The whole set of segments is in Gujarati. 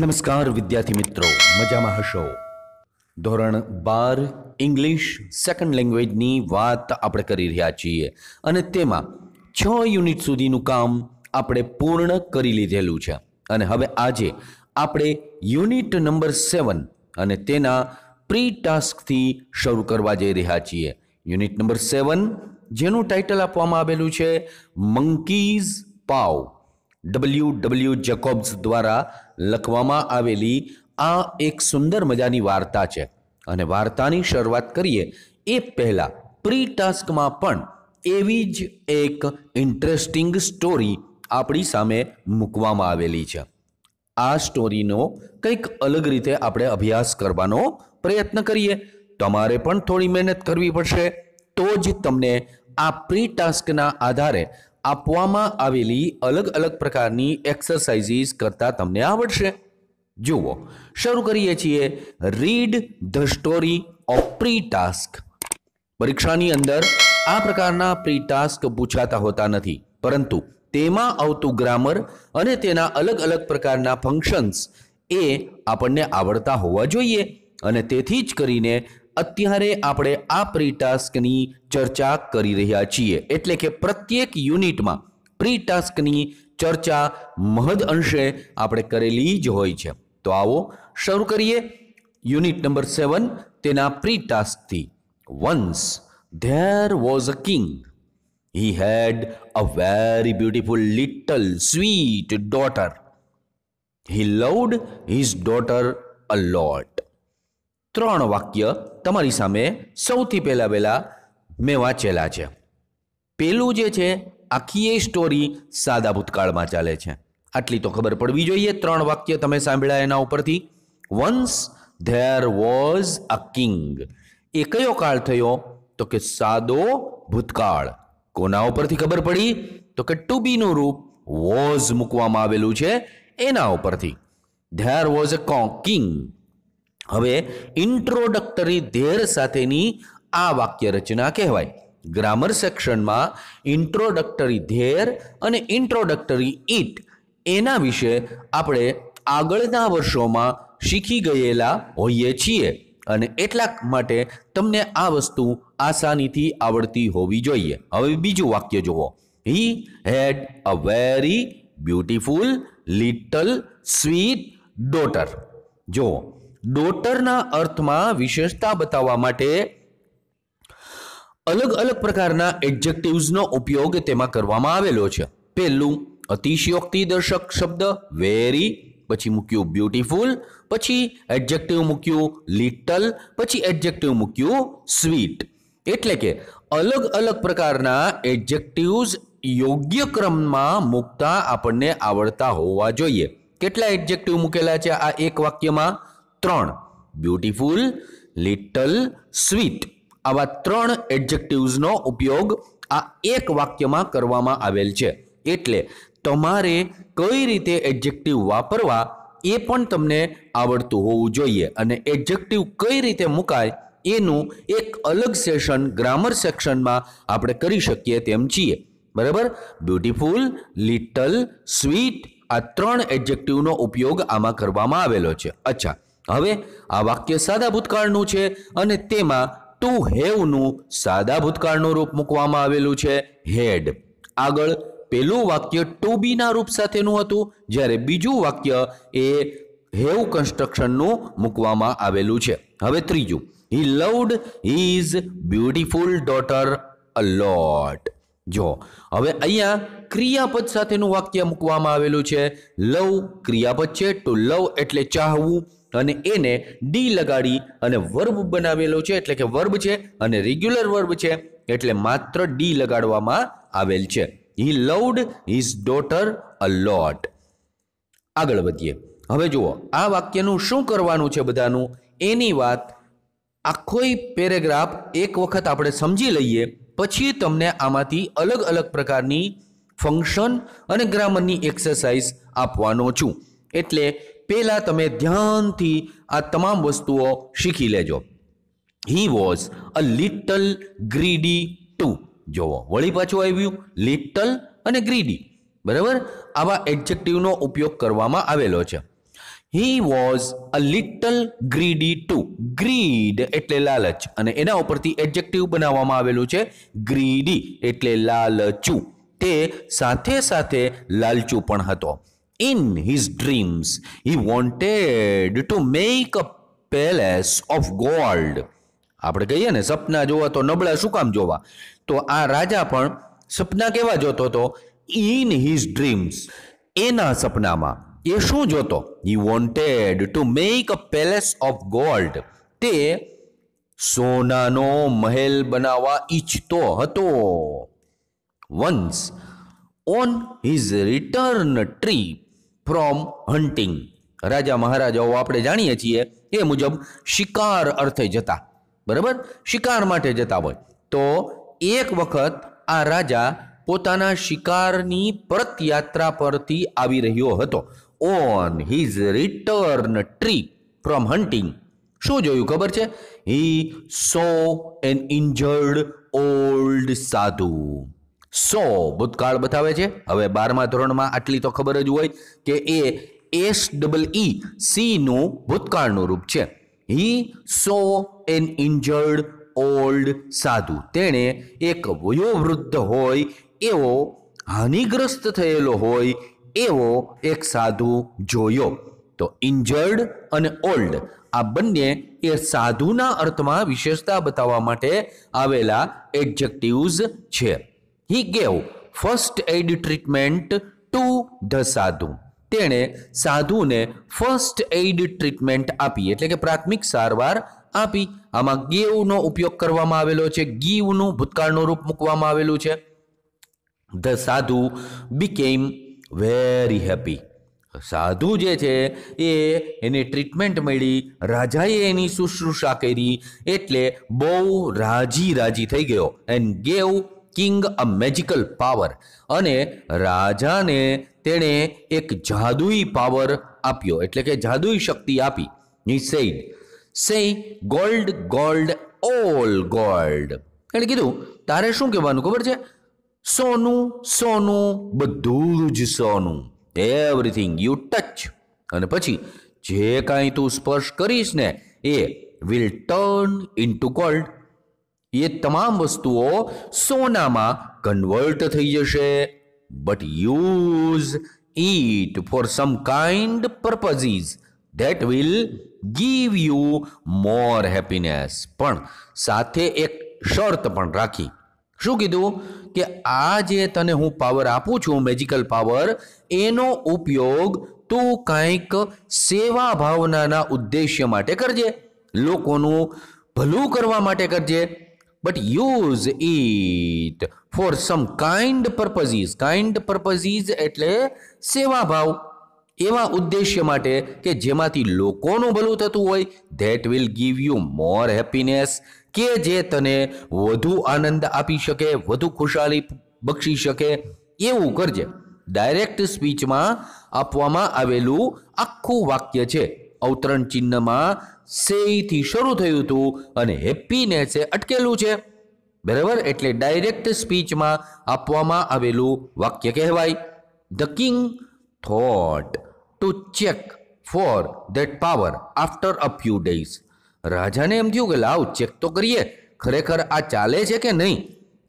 નમસ્કાર વિદ્યાર્થી મિત્રો મજામાં હશો ધોરણ બાર ઇંગ્લિશ સેકન્ડ લેંગ્વેજની વાત આપણે કરી રહ્યા છીએ અને તેમાં છ યુનિટ સુધીનું કામ આપણે પૂર્ણ કરી લીધેલું છે અને હવે આજે આપણે યુનિટ નંબર સેવન અને તેના પ્રી ટાસ્કથી શરૂ કરવા જઈ રહ્યા છીએ યુનિટ નંબર સેવન જેનું ટાઇટલ આપવામાં આવેલું છે monkey's paw W W Jacobs દ્વારા લખવામાં આવેલી આ એક સુંદર મજાની વાર્તા છે અને વાર્તાની શરૂઆત કરીએ એ પહેલાં પ્રી ટાસ્કમાં પણ એવી જ એક ઇન્ટરેસ્ટિંગ સ્ટોરી આપણી સામે મૂકવામાં આવેલી છે આ સ્ટોરીનો કંઈક અલગ રીતે આપણે અભ્યાસ કરવાનો પ્રયત્ન કરીએ તમારે પણ થોડી મહેનત કરવી પડશે તો જ તમને આ પ્રી ટાસ્કના આધારે આપવામાં આવેલી અલગ અલગ પ્રકારની એક્સરસાઇઝીસ કરતા તમને આવડશે જુઓ શરૂ કરીએ છીએ read the story of pre task પરીક્ષાની અંદર આ પ્રકારના પ્રી ટાસ્ક પૂછાતા હોતા નથી પરંતુ તેમાં આવતું ગ્રામર અને તેના અલગ અલગ પ્રકારના ફંક્શન્સ એ આપણને આવડતા હોવા જોઈએ અને તેથી જ કરીને અત્યારે આપણે આ પ્રી ટાસ્કની ચર્ચા કરી રહ્યા છીએ એટલે કે પ્રત્યેક યુનિટમાં પ્રી ટાસ્કની ચર્ચા મહદ અંશે આપણે કરેલી જ હોય છે તો આવો શરૂ કરીએ યુનિટ નંબર સેવન તેના પ્રી ટાસ્કથી once there was a king he had a very beautiful little sweet daughter. He loved his daughter અ lot. ત્રણ વાક્ય તમારી સામે સૌથી પહેલાં પહેલાં મેં વાંચેલા છે પહેલું જે છે આખી એ સ્ટોરી સાદા ભૂતકાળમાં ચાલે છે આટલી તો ખબર પડવી જોઈએ ત્રણ વાક્ય તમે સાંભળ્યા એના ઉપરથી once there was a king એ કયો કાળ થયો તો કે સાદો ભૂતકાળ કોના ઉપરથી ખબર પડી તો કે ટુબીનું રૂપ વોઝ મૂકવામાં આવેલું છે એના ઉપરથી ધેર વોઝ અ કિંગ હવે ઇન્ટ્રોડક્ટરી ધેર સાથેની આ વાક્ય રચના કહેવાય ગ્રામર સેક્શનમાં ઇન્ટ્રોડક્ટરી ધેર અને ઇન્ટ્રોડક્ટરી ઇટ એના વિશે આપણે આગળના વર્ષોમાં શીખી ગયેલા હોઈએ છીએ અને એટલા માટે તમને આ વસ્તુ આસાનીથી આવડતી હોવી જોઈએ હવે બીજું વાક્ય જુઓ he had a very beautiful little sweet daughter જુઓ ડોટરના અર્થમાં વિશેષતા બતાવવા માટે અલગ અલગ પ્રકારના એડજેક્ટિવ્સનો ઉપયોગ તેમાં કરવામાં આવેલો છે પહેલું અતિશયોક્તિ દર્શક શબ્દ વેરી પછી મૂક્યું બ્યુટીફુલ પછી એડજેક્ટિવ મૂક્યું લિટલ પછી એડજેક્ટિવ મૂક્યું સ્વીટ એટલે કે અલગ અલગ પ્રકારના એડજેક્ટિવ્સ યોગ્ય ક્રમમાં મૂકતા આપણને આવડતા હોવા જોઈએ કેટલા એડજેક્ટિવ મૂકેલા છે આ એક વાક્યમાં ત્રણ બ્યુટીફુલ લિટલ સ્વીટ આવા ત્રણ એડજેક્ટિવ્સનો ઉપયોગ આ એક વાક્યમાં કરવામાં આવેલ છે એટલે તમારે કઈ રીતે એડજેક્ટિવ વાપરવા એ પણ તમને આવડતું હોવું જોઈએ અને એડજેક્ટિવ કઈ રીતે મુકાય એનું એક અલગ સેશન ગ્રામર સેક્શનમાં આપણે કરી શકીએ તેમ છીએ બરાબર બ્યુટીફુલ લિટલ સ્વીટ આ ત્રણ એડજેક્ટિવનો ઉપયોગ આમાં કરવામાં આવેલો છે અચ્છા હવે આ વાક્ય સાદા ભૂતકાળનું છે અને તેમાં ટુ હેવનું સાદા ભૂતકાળનું રૂપ મૂકવામાં આવેલું છે હેડ આગળ પેલું વાક્ય ટુ બીના રૂપ સાથેનું હતું જ્યારે બીજું વાક્ય એ હેવ કન્સ્ટ્રક્શનનું મૂકવામાં આવેલું છે હવે ત્રીજું he loved his beautiful daughter a lot જો હવે અહીંયા ક્રિયાપદ સાથેનું વાક્ય મૂકવામાં આવેલું છે લવ ક્રિયાપદ છે ટુ લવ એટલે ચાહવું અને એને ડી લગાડી અને વર્બ બનાવેલો છે એટલે કે વર્બ છે અને રેગ્યુલર વર્બ છે એટલે માત્ર ડી લગાડવામાં આવેલ છે he loved his daughter a lot આગળ વધીએ હવે જુઓ આ વાક્યનું શું કરવાનું છે બધાનું એની વાત આખોય પેરેગ્રાફ એક વખત આપણે સમજી લઈએ પછી તમને આમાંથી અલગ અલગ પ્રકારની ફંક્શન અને ગ્રામરની એક્સરસાઇઝ આપવાનો છું એટલે પહેલાં તમે ધ્યાનથી આ તમામ વસ્તુઓ શીખી લેજો he was a little greedy too જોવો વળી પાછું આવ્યું લિટલ અને ગ્રીડી બરાબર આવા એડજેક્ટિવનો ઉપયોગ કરવામાં આવેલો છે he was a little greedy too greed એટલે લાલચ અને એના ઉપરથી એડજેક્ટિવ બનાવવામાં આવેલું છે ગ્રીડી એટલે લાલચું તે સાથે સાથે લાલચું પણ હતો In his dreams, he wanted to make a palace of gold. આપણે કહીએ ને સપના જોવા તો નબળા શું કામ જોવા તો આ રાજા પણ સપના કેવા જોતો હતો ઇન હિઝ ડ્રીમ્સ એના સપનામાં એ શું જોતો he wanted to make a palace of gold તે સોનાનો મહેલ બનાવવા ઈચ્છતો હતો once on his return trip from hunting રાજા મહારાજાઓ આપણે જાણીએ છીએ એ મુજબ શિકાર અર્થે જતા બરાબર શિકાર માટે જતા હોય તો એક વખત આ રાજા પોતાના શિકારની પરતયાત્રા પરથી આવી રહ્યો હતો on his return trip from hunting શું જોયું ખબર છે he saw an injured old sadhu saw ભૂતકાળ બતાવે છે હવે બારમા ધોરણમાં આટલી તો ખબર જ હોય કે એ એસ ડબલ ઈ સીનું ભૂતકાળનું રૂપ છે he saw an injured old sadhu તેણે એક વયોવૃદ્ધ હોય એવો હાનિગ્રસ્ત થયેલો હોય એવો એક સાધુ જોયો તો ઇન્જર્ડ અને ઓલ્ડ આ બંને એ સાધુના અર્થમાં વિશેષતા બતાવવા માટે આવેલા એડજેક્ટિવ્સ છે he gave first aid treatment to the sadhu તેણે સાધુને ફર્સ્ટ એડ ટ્રીટમેન્ટ આપી એટલે કે પ્રાથમિક સારવાર આપી આમાં ગેવનો ઉપયોગ કરવામાં આવેલો છે ગીવનું ભૂતકાળનું રૂપ મૂકવામાં આવેલું છે ધ સાધુ બીકેમ વેરી હેપી સાધુ જે છે એ એને ટ્રીટમેન્ટ મળી રાજાએ એની શુશ્રુષા કરી એટલે બહુ રાજી રાજી થઈ ગયો and gave king a magical power અને રાજાને તેણે એક જાદુઈ પાવર આપ્યો એટલે કે જાદુઈ શક્તિ આપી he said say gold gold all gold એણે કીધું તારે શું કહેવાનું ખબર છે સોનું સોનું બધું જ સોનું એવરીથિંગ યુ ટચ અને પછી જે કાંઈ તું સ્પર્શ કરીશ ને એ will turn in to gold એ તમામ વસ્તુઓ સોનામાં કન્વર્ટ થઈ જશે but use it for some kind purposes that will give you more happiness પણ સાથે એક શર્ત પણ રાખી શું કીધું કે આ જે તને હું પાવર આપું છું મેજિકલ પાવર એનો ઉપયોગ તું કંઈક સેવા ભાવનાના ઉદ્દેશ્ય માટે કરજે લોકોનું ભલું કરવા માટે કરજે but use it for some kind purposes kind purposes એટલે સેવા ભાવ એવા ઉદ્દેશ્ય માટે કે જેમાંથી લોકોનું ભલું થતું હોય that will give you more happiness કે જે તને વધુ આનંદ આપી શકે વધુ ખુશાલી બક્ષી શકે એવું કરજે ડાયરેક્ટ સ્પીચમાં આપવામાં આવેલું આખું વાક્ય છે અવતરણ ચિહ્નમાં સેથી શરૂ થયું હતું અને હેપીનેસે અટકેલું છે બરાબર એટલે ડાયરેક્ટ સ્પીચમાં આપવામાં આવેલું વાક્ય કહેવાય the king thought to check for that power after a few days રાજાને એમ થયું કે લાવ ચેક તો કરીએ ખરેખર આ ચાલે છે કે નહીં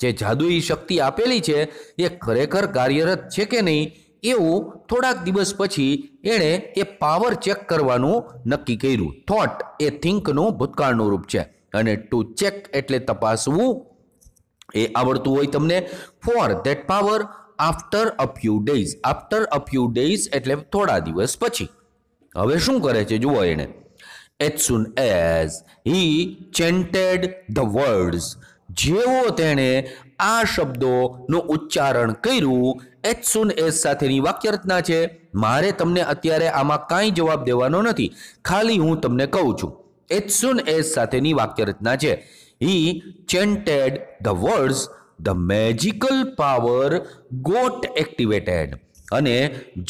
જે જાદુઈ શક્તિ આપેલી છે એ ખરેખર કાર્યરત છે કે નહીં એવું થોડાક દિવસ પછી એણે એ પાવર ચેક કરવાનું નક્કી કર્યું થોટ એ થિંકનું ભૂતકાળનું રૂપ છે અને ટુ ચેક એટલે તપાસવું એ આવડતું હોય તમને for that power after a few days after a few days એટલે થોડા દિવસ પછી હવે શું કરે છે જુઓ એણે at soon as he chanted the words જેવો તેણે આ શબ્દોનું ઉચ્ચારણ કર્યું એચ સુન એચ સાથેની વાક્યરચના છે મારે તમને અત્યારે આમાં કાંઈ જવાબ દેવાનો નથી ખાલી હું તમને કહું છું એચ સુન એચ સાથેની વાક્યરચના છે he chanted the words the magical power got activated અને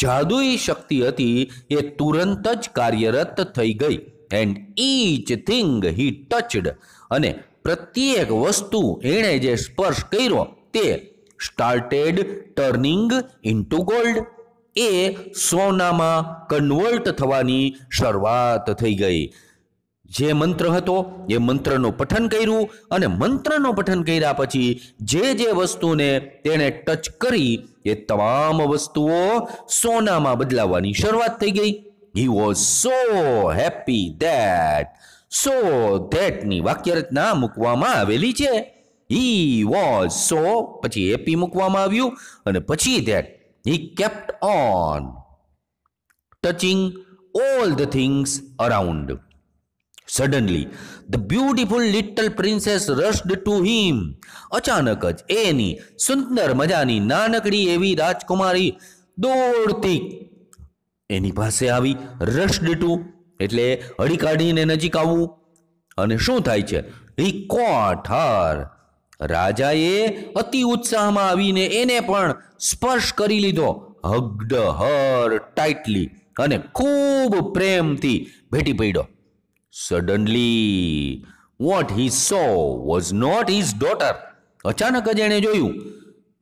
જાદુઈ શક્તિ હતી એ તુરંત જ કાર્યરત થઈ ગઈ and each thing he touched અને પ્રત્યેક વસ્તુ એણે જે સ્પર્શ કર્યો તે સ્ટાર્ટેડ ટર્નિંગ ઇન્ટુ ગોલ્ડ એ સોનામાં કન્વર્ટ થવાની શરૂઆત થઈ ગઈ જે મંત્ર હતો એ મંત્રનું પઠન કર્યું અને મંત્રનું પઠન કર્યા પછી જે જે વસ્તુને તેણે ટચ કરી એ તમામ વસ્તુઓ સોનામાં બદલાવાની શરૂઆત થઈ ગઈ he was so happy that so ધેટની વાક્યરચના મૂકવામાં આવેલી છે હી વોઝ સો પછી એપી મૂકવામાં આવ્યું અને પછી that he kept on touching all the things around suddenly the beautiful little princess rushed to him અચાનક જ એની સુંદર મજાની નાનકડી એવી રાજકુમારી દોડતી એની પાસે આવી રસ્ડ ટુ એટલે હળી કાઢીને નજીક આવવું અને શું થાય છે રિકોઠર રાજાએ અતિ ઉત્સાહમાં આવીને એને પણ સ્પર્શ કરી લીધો હગડ હર ટાઇટલી અને ખૂબ પ્રેમથી ભેટી પડ્યો suddenly what he saw was not his daughter અચાનક જ એણે જોયું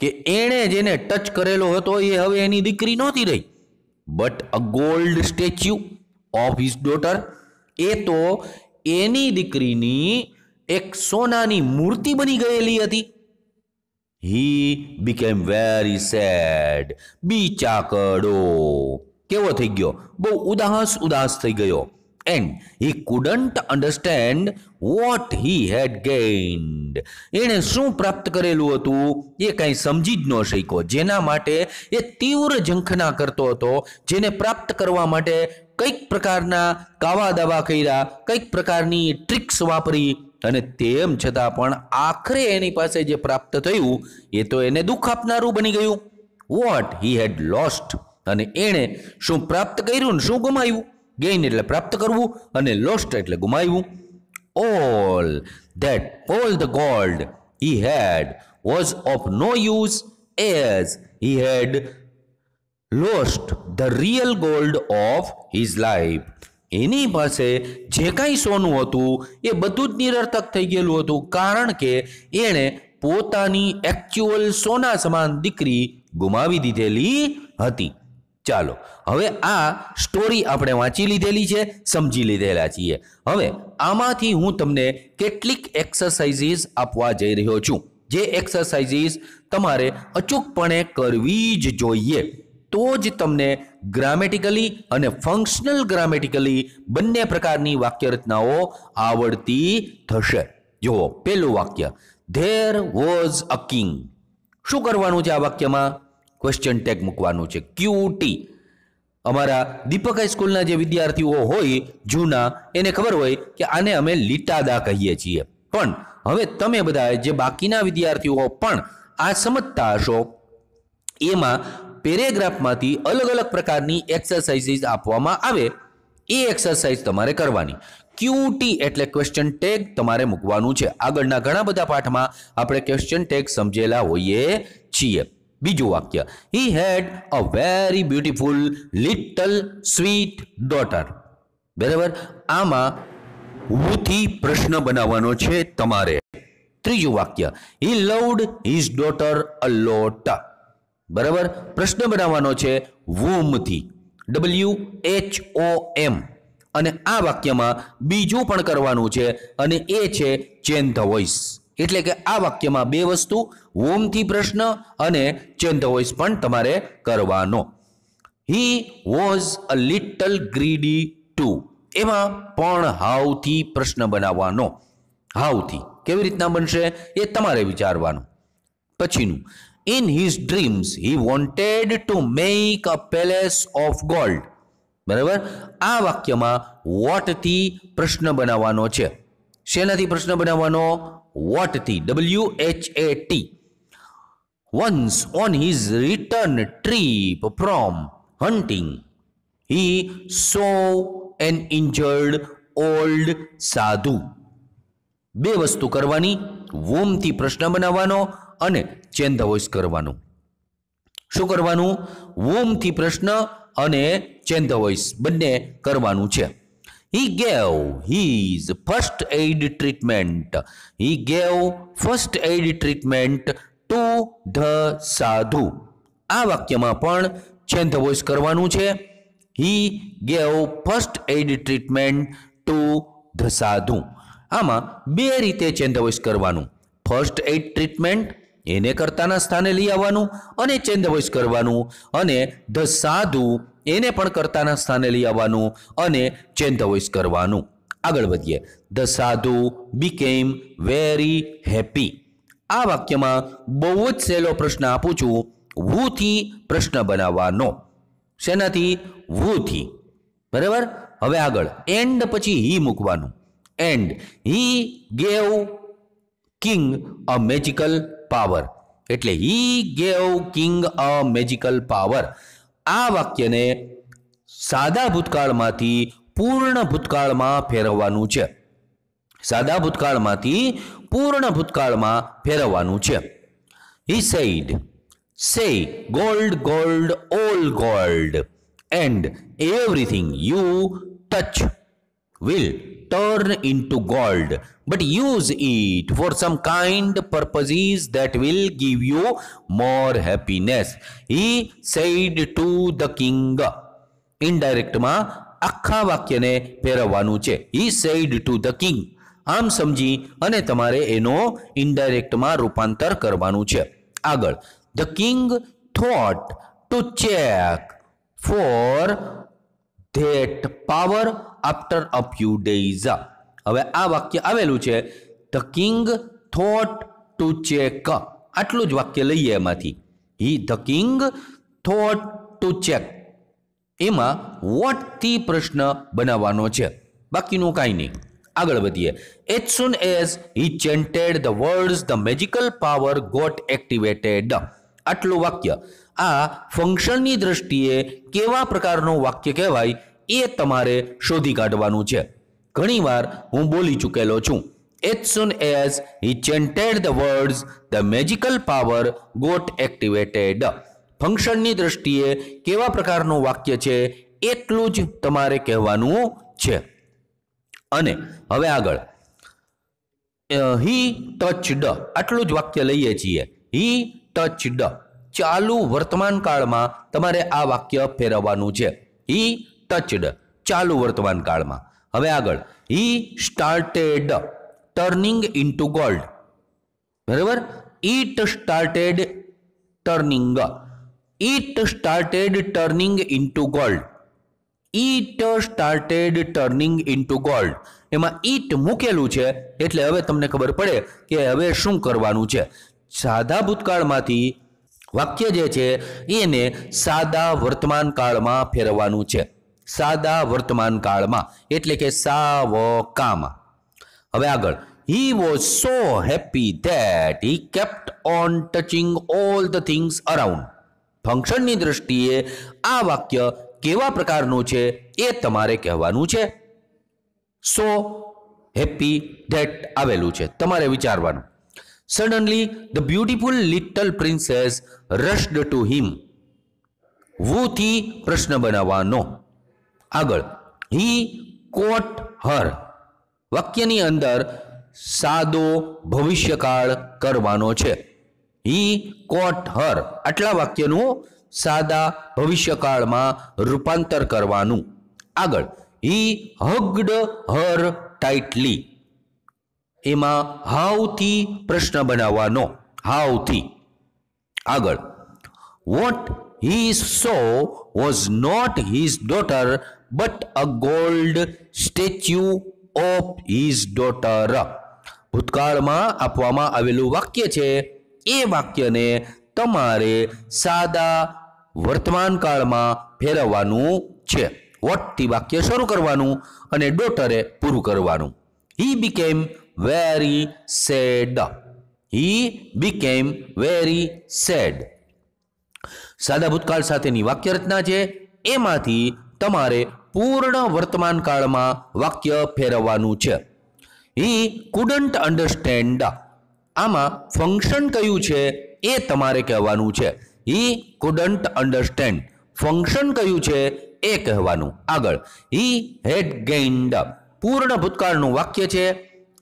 કે એણે જેને ટચ કરેલો હતો એ હવે એની દીકરી નહોતી રહી but a gold statue of his daughter એ તો એની દીકરીની એક સોનાની મૂર્તિ બની ગયેલી હતી હી બીકેમ વેરી સેડ બીચાકડો કેવો થઈ ગયો બહુ ઉદાસ ઉદાસ થઈ ગયો and he couldn't understand what he had gained એણે શું પ્રાપ્ત કરેલું હતું એ કાંઈ સમજી જ ન શક્યો જેના માટે એ તીવ્ર ઝંખના કરતો હતો જેને પ્રાપ્ત કરવા માટે કંઈક પ્રકારના કાવા દાવા કર્યા કંઈક પ્રકારની ટ્રિક્સ વાપરી અને તેમ છતાં પણ આખરે એની પાસે જે પ્રાપ્ત થયું એ તો એને દુઃખ આપનારું બની ગયું વોટ હી હેડ લોસ્ટ અને એણે શું પ્રાપ્ત કર્યું ને શું ગુમાવ્યું ગેઇન એટલે પ્રાપ્ત કરવું અને લોસ્ટ એટલે ગુમાવ્યું all that all the gold he had was of no use as he had lost the real gold of his life એની પાસે જે કાંઈ સોનું હતું એ બધું જ નિરર્થક થઈ ગયેલું હતું કારણ કે એણે પોતાની એક્ચ્યુઅલ સોના સમાન દીકરી ગુમાવી દીધેલી હતી ચાલો હવે આ સ્ટોરી આપણે વાંચી લીધેલી છે સમજી લીધેલા છીએ હવે આમાંથી હું તમને કેટલીક એક્સરસાઇઝીસ આપવા જઈ રહ્યો છું જે એક્સરસાઇઝીસ તમારે અચૂકપણે કરવી જ જોઈએ તો જ તમને ગ્રામેટિકલી અને ફંક્શનલ ગ્રામેટિકલી બંને પ્રકારની વાક્ય રચનાઓ આવડતી થશે જુઓ પેલું વાક્ય ધેર વોઝ અ કિંગ શું કરવાનું છે આ વાક્યમાં ક્વેશ્ચન ટેગ મૂકવાનું છે ક્યુટી અમારા દીપક હાઈસ્કૂલના જે વિદ્યાર્થીઓ હોય જૂના એને ખબર હોય કે આને અમે લીટાદા કહીએ છીએ પણ હવે તમે બધા જે બાકીના વિદ્યાર્થીઓ પણ આ સમજતા હશો એમાં પેરેગ્રાફમાંથી અલગ અલગ પ્રકારની એક્સરસાઇઝીસ આપવામાં આવે એ એક્સરસાઇઝ તમારે કરવાની ક્યુટી એટલે ક્વેશ્ચન ટેગ તમારે મૂકવાનું છે આગળના ઘણા બધા પાઠમાં આપણે ક્વેશ્ચન ટેગ સમજેલા હોઈએ છીએ બીજું વાક્ય he had a very beautiful little sweet daughter બરાબર આમાં હુથી પ્રશ્ન બનાવવાનો છે તમારે ત્રીજું વાક્ય he loved his daughter a lot બરાબર પ્રશ્ન બનાવવાનો છે વોમથી ડબલ્યુ એચ ઓ એમ અને આ વાક્યમાં બીજું પણ કરવાનું છે અને એ છે ચેન ધ વોઇસ એટલે કે આ વાક્યમાં બે વસ્તુ વોમથી પ્રશ્ન અને ચેન ધ વોઇસ પણ તમારે કરવાનો he was a little greedy too એમાં પણ હાવથી પ્રશ્ન બનાવવાનો હાવથી કેવી રીતના બનશે એ તમારે વિચારવાનું પછીનું in his dreams he wanted to make a palace of gold બરાબર આ વાક્યમાં વોટથી પ્રશ્ન બનાવવાનો છે શેનાથી પ્રશ્ન બનાવવાનો વોટથી W H A T once on his return trip from hunting he saw an injured old sadhu બે વસ્તુ કરવાની વોમથી પ્રશ્ન બનાવવાનો અને ચેન્જ ધ વોઇસ કરવાનું શું કરવાનું વૂમથી પ્રશ્ન અને ચેન્જ ધ વોઇસ બંને કરવાનું છે he gave his first aid treatment he gave first aid treatment to the sadhu આ વાક્યમાં પણ ચેન્જ ધ વોઇસ કરવાનું છે he gave first aid treatment to the sadhu આમાં બે રીતે ચેન્જ ધ વોઇસ કરવાનું ફર્સ્ટ એઇડ ટ્રીટમેન્ટ એને કર્તાના સ્થાને લઈ આવવાનું અને ચેન્દ ચેન્જવોઇસ કરવાનું અને ધ સાધુ એને પણ કર્તાના સ્થાને લઈ આવવાનું અને ચેન્દ ચેન્જવોઇસ કરવાનું આગળ વધીએ ધ સાધુ બીકેમ વેરી હેપી આ વાક્યમાં બહુ જ સહેલો પ્રશ્ન આપું છું વૂથી પ્રશ્ન બનાવવાનો શેનાથી વૂથી બરાબર હવે આગળ એન્ડ પછી હી મૂકવાનું and he gave king a magical power એટલે he gave king a magical power આ વાક્યને સાદા ભૂતકાળમાંથી પૂર્ણ ભૂતકાળમાં ફેરવવાનું છે સાદા ભૂતકાળમાંથી પૂર્ણ ભૂતકાળમાં ફેરવવાનું છે he said say gold gold all gold and everything you touch will turn into gold, but use it for some kind purposes that will give you more happiness. He said to the king. ઇનડાયરેક્ટમાં આખા વાક્યને ફેરવવાનું છે he said to the king આમ સમજી અને તમારે એનો ઇનડાયરેક્ટમાં રૂપાંતર કરવાનું છે આગળ the king thought to check for that power after a few days હવે આ વાક્ય આવેલું છે the king thought to check આટલું જ વાક્ય લઈએ એમાંથી he the king thought to check એમાં વોટથી પ્રશ્ન બનાવવાનો છે બાકીનું કાંઈ નહીં આગળ વધીએ at soon as he chanted the words the magical power got activated આટલું વાક્ય આ ફંક્શનની દ્રષ્ટિએ કેવા પ્રકારનું વાક્ય કહેવાય એ તમારે શોધી કાઢવાનું છે ઘણીવાર હું બોલી ચૂકેલો છું as soon as he chanted the words the magical power got activated ફંક્શનની દ્રષ્ટિએ કેવા પ્રકારનું વાક્ય છે એટલું જ તમારે કહેવાનું છે અને હવે આગળ હી ટચ ડ આટલું જ વાક્ય લઈએ છીએ હી ડ ચાલુ વર્તમાન કાળમાં તમારે આ વાક્ય ફેરવવાનું છે ઈ ટચડ ચાલુ વર્તમાન કાળમાં હવે આગળ it started turning into gold બરાબર it started turning it started turning into gold it started turning into gold એમાં ઈટ મૂકેલું છે એટલે હવે તમને ખબર પડે કે હવે શું કરવાનું છે સાદા ભૂતકાળમાંથી વાક્ય જે છે એને સાદા વર્તમાન કાળમાં ફેરવવાનું છે સાદા વર્તમાન કાળમાં એટલે કે સાવકામાં હવે આગળ he was so happy that he kept on touching all the things around ફંક્શનની દ્રષ્ટિએ આ વાક્ય કેવા પ્રકારનું છે એ તમારે કહેવાનું છે સો હેપી ધેટ આવેલું છે તમારે વિચારવાનું Suddenly, the beautiful little princess rushed to him. થી પ્રશ્ન બનાવવાનો આગળ હી કોટ હર વાક્યની અંદર સાદો ભવિષ્યકાળ કરવાનો છે હી કોટ હર આટલા વાક્યનું સાદા ભવિષ્યકાળમાં રૂપાંતર કરવાનું આગળ હી હગ્ડ હર ટાઇટલી એમાં હાવથી પ્રશ્ન બનાવવાનો હાઉથી આગળ what he saw was not his daughter but a gold statue of his daughter ભૂતકાળમાં આપવામાં આવેલું વાક્ય છે એ વાક્યને તમારે સાદા વર્તમાન કાળમાં ફેરવવાનું છે વોટથી વાક્ય શરૂ કરવાનું અને ડોટરે પૂરું કરવાનું he became very sad he became very sad સાદા ભૂતકાળ સાથેની વાક્ય રચના છે એમાંથી તમારે પૂર્ણ વર્તમાન કાળમાં વાક્ય ફેરવવાનું છે હી કુડન્ટ અન્ડરસ્ટેન્ડ આમાં ફંક્શન કયું છે એ તમારે કહેવાનું છે હી કુડન્ટ અન્ડરસ્ટેન્ડ ફંક્શન કયું છે એ કહેવાનું આગળ હી હેડ ગેઇન્ડ પૂર્ણ ભૂતકાળનું વાક્ય છે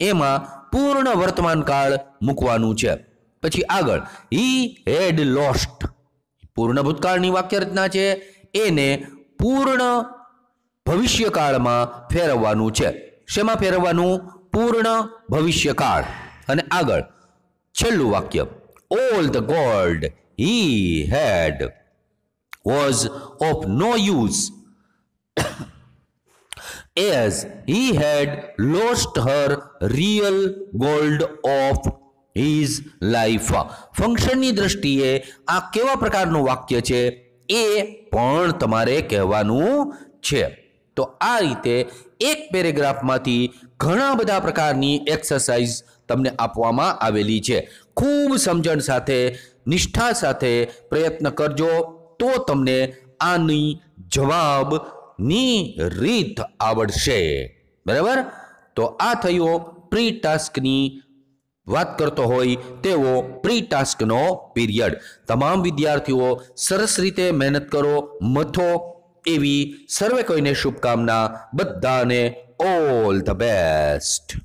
એમાં પૂર્ણ વર્તમાન કાળ મૂકવાનું છે પછી આગળ હી હેડ લોસ્ટ પૂર્ણ ભૂતકાળની વાક્ય રચના છે એને પૂર્ણ ભવિષ્યકાળમાં ફેરવવાનું છે શેમાં ફેરવવાનું પૂર્ણ ભવિષ્યકાળ અને આગળ છેલ્લું વાક્ય all the gold he had was of no use as he had lost her real gold of his life ફંક્શનની દ્રષ્ટિએ આ કેવા પ્રકારનું વાક્ય છે એ પણ તમારે કહેવાનું છે તો આ રીતે એક પેરેગ્રાફમાંથી ઘણા બધા પ્રકારની એક્સરસાઇઝ તમને આપવામાં આવેલી છે ખૂબ સમજણ સાથે નિષ્ઠા સાથે પ્રયત્ન કરજો તો તમને આની જવાબની રીત આવડશે બરાબર તો આ થયો પ્રી ટાસ્કની વાત કરતો હોય તેવો પ્રી ટાસ્કનો પીરિયડ તમામ વિદ્યાર્થીઓ સરસ રીતે મહેનત કરો મથો એવી સર્વે કોઈને શુભકામના બધાને ઓલ ધ બેસ્ટ